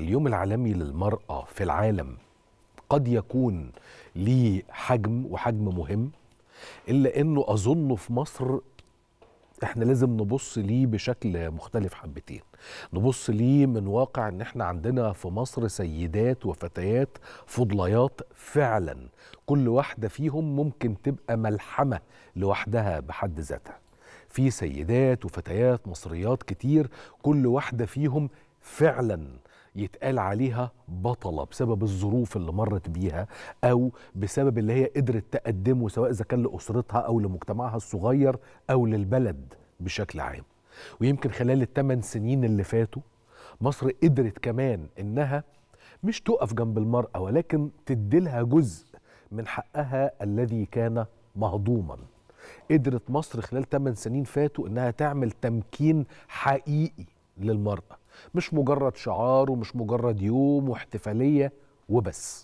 اليوم العالمي للمرأة في العالم قد يكون ليه حجم وحجم مهم إلا أنه أظنه في مصر احنا لازم نبص ليه بشكل مختلف حبتين نبص ليه من واقع ان احنا عندنا في مصر سيدات وفتيات فضليات فعلا كل واحدة فيهم ممكن تبقى ملحمة لوحدها بحد ذاتها في سيدات وفتيات مصريات كتير كل واحدة فيهم فعلا يتقال عليها بطلة بسبب الظروف اللي مرت بيها أو بسبب اللي هي قدرت تقدمه سواء إذا كان لأسرتها أو لمجتمعها الصغير أو للبلد بشكل عام ويمكن خلال الثمان سنين اللي فاتوا مصر قدرت كمان إنها مش تقف جنب المرأة ولكن تديلها جزء من حقها الذي كان مهضوما قدرت مصر خلال 8 سنين فاتوا انها تعمل تمكين حقيقي للمراه مش مجرد شعار ومش مجرد يوم واحتفاليه وبس